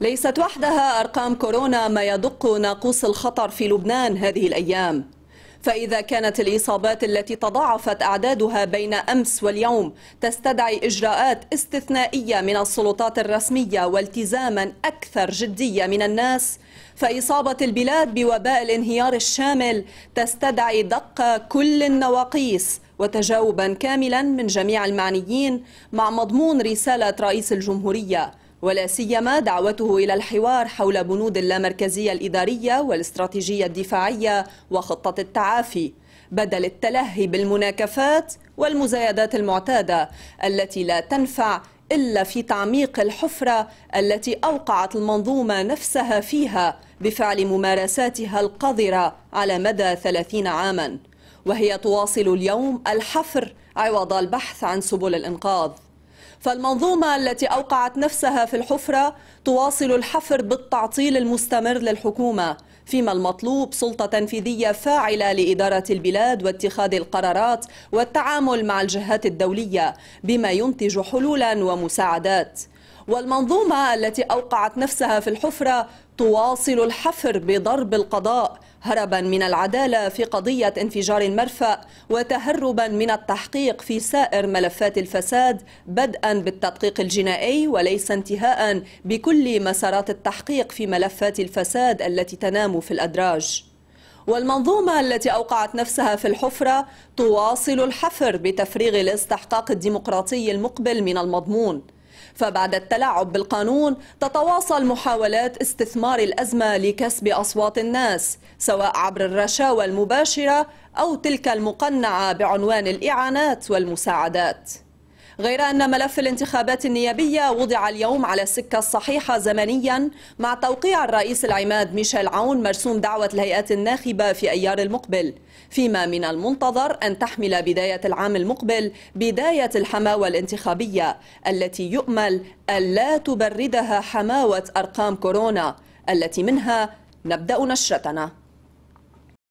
ليست وحدها أرقام كورونا ما يدق ناقوس الخطر في لبنان هذه الأيام فإذا كانت الإصابات التي تضاعفت أعدادها بين أمس واليوم تستدعي إجراءات استثنائية من السلطات الرسمية والتزاما أكثر جدية من الناس فإصابة البلاد بوباء الانهيار الشامل تستدعي دق كل النواقيس وتجاوبا كاملا من جميع المعنيين مع مضمون رسالة رئيس الجمهورية ولا سيما دعوته إلى الحوار حول بنود اللامركزية الإدارية والاستراتيجية الدفاعية وخطة التعافي بدل التلهي بالمناكفات والمزايدات المعتادة التي لا تنفع إلا في تعميق الحفرة التي أوقعت المنظومة نفسها فيها بفعل ممارساتها القذرة على مدى ثلاثين عاماً وهي تواصل اليوم الحفر عوض البحث عن سبل الإنقاذ فالمنظومة التي أوقعت نفسها في الحفرة تواصل الحفر بالتعطيل المستمر للحكومة فيما المطلوب سلطة تنفيذية فاعلة لإدارة البلاد واتخاذ القرارات والتعامل مع الجهات الدولية بما ينتج حلولا ومساعدات والمنظومة التي أوقعت نفسها في الحفرة تواصل الحفر بضرب القضاء هربا من العدالة في قضية انفجار المرفأ وتهربا من التحقيق في سائر ملفات الفساد بدءا بالتدقيق الجنائي وليس انتهاء بكل مسارات التحقيق في ملفات الفساد التي تنام في الأدراج والمنظومة التي أوقعت نفسها في الحفرة تواصل الحفر بتفريغ الاستحقاق الديمقراطي المقبل من المضمون فبعد التلاعب بالقانون تتواصل محاولات استثمار الأزمة لكسب أصوات الناس سواء عبر الرشاوى المباشرة أو تلك المقنعة بعنوان الإعانات والمساعدات غير أن ملف الانتخابات النيابية وضع اليوم على السكة الصحيحة زمنيا مع توقيع الرئيس العماد ميشيل عون مرسوم دعوة الهيئات الناخبة في أيار المقبل فيما من المنتظر أن تحمل بداية العام المقبل بداية الحماوة الانتخابية التي يؤمل ألا تبردها حماوة أرقام كورونا التي منها نبدأ نشرتنا